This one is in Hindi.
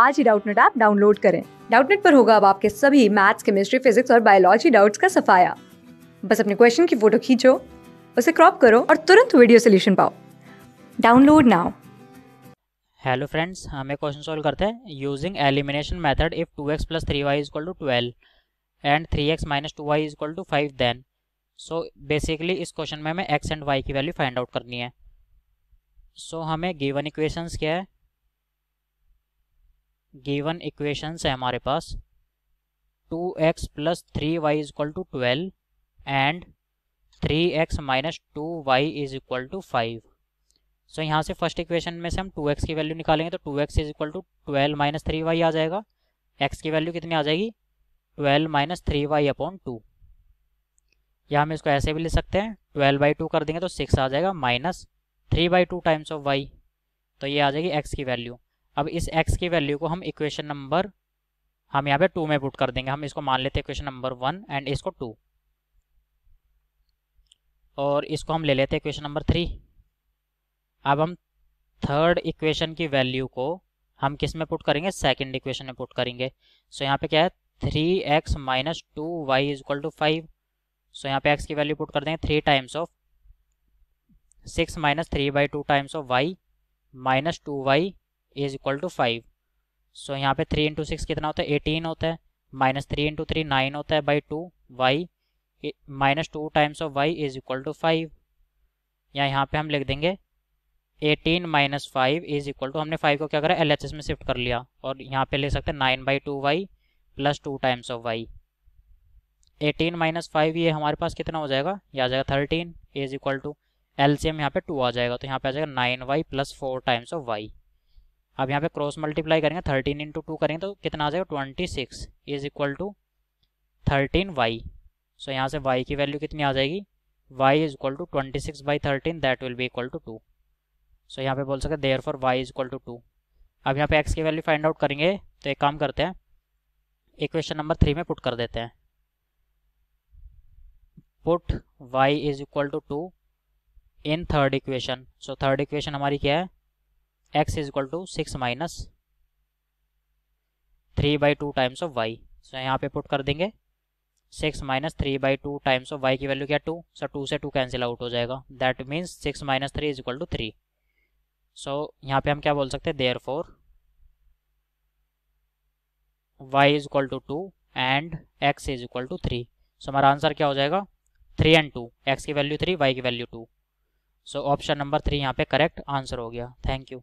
आज ही डाउटनेट ऐप डाउनलोड करें डाउटनेट पर होगा अब आपके सभी मैथ्स केमिस्ट्री फिजिक्स और बायोलॉजी डाउट्स का सफाया बस अपने क्वेश्चन की फोटो खींचो उसे क्रॉप करो और तुरंत वीडियो सोल्यूशन पाओ डाउनलोड नाउ हेलो फ्रेंड्स हमें क्वेश्चन सॉल्व करते हैं using elimination method if two x plus three y is equal to twelve and three x minus two y is equal to five then so basically इस क्वेश्चन में हमें एक्स एंड वाई की वैल्यू फाइंड आउट करनी है सो so, हमें गिवन इक्वेशंस क्या है गिवन इक्वेशंस है हमारे पास two x plus three Y is equal to twelve and three x minus two y is equal to five so यहाँ से फर्स्ट इक्वेशन में से हम टू एक्स की वैल्यू निकालेंगे तो two x is equal to twelve minus three y आ जाएगा एक्स की वैल्यू कितनी आ जाएगी twelve minus three y upon two या हम इसको ऐसे भी ले सकते हैं ट्वेल्व बाई टू कर देंगे तो सिक्स आ जाएगा minus three by two times of y तो ये आ जाएगी एक्स की वैल्यू अब इस एक्स की वैल्यू को हम इक्वेशन नंबर हम यहाँ पे टू में पुट कर देंगे हम इसको मान लेते हैं इक्वेशन नंबर वन एंड इसको टू और इसको हम ले लेते हैं इक्वेशन नंबर थ्री अब हम थर्ड इक्वेशन की वैल्यू को हम किस में पुट करेंगे सेकेंड इक्वेशन में पुट करेंगे सो यहाँ पे क्या है three x minus two y is equal to five so यहाँ पे एक्स की वैल्यू पुट कर देंगे three times of six minus three by two times of y minus two y is equal to five so यहाँ पे थ्री इंटू सिक्स कितना होता है एटीन होता है minus three into three nine होता है by two y minus two times of y is equal to five या यहाँ पे हम लिख देंगे eighteen minus five is equal to हमने फाइव को क्या करा एल एच एस में शिफ्ट कर लिया और यहाँ पे ले सकते हैं nine by two y plus two times of y eighteen minus five ये हमारे पास कितना हो जाएगा ये आ जाएगा thirteen is equal to L C M यहाँ पे टू आ जाएगा तो यहाँ पे आ जाएगा nine y plus four times of y अब यहाँ पे क्रॉस मल्टीप्लाई करेंगे थर्टीन इंटू टू करेंगे तो कितना आ जाएगा twenty six is equal to thirteen y so यहाँ से वाई की वैल्यू कितनी आ जाएगी y is equal to twenty six by thirteen that will be equal to two so यहाँ पे बोल सकते therefore y is equal to two अब यहाँ पे एक्स की वैल्यू फाइंड आउट करेंगे तो एक काम करते हैं इक्वेशन नंबर थ्री में पुट कर देते हैं put y is equal to two in third equation so third equation हमारी क्या है x is equal to six minus three by two times of y so यहाँ पे पुट कर देंगे six minus three by two times of y की वैल्यू क्या टू सो टू से टू कैंसिल आउट हो जाएगा that means six minus three is equal to three so यहाँ पे हम क्या बोल सकते हैं therefore y is equal to two and x is equal to three so हमारा आंसर क्या हो जाएगा थ्री एंड टू एक्स की वैल्यू थ्री वाई की value two so option number three यहाँ पे करेक्ट आंसर हो गया थैंक यू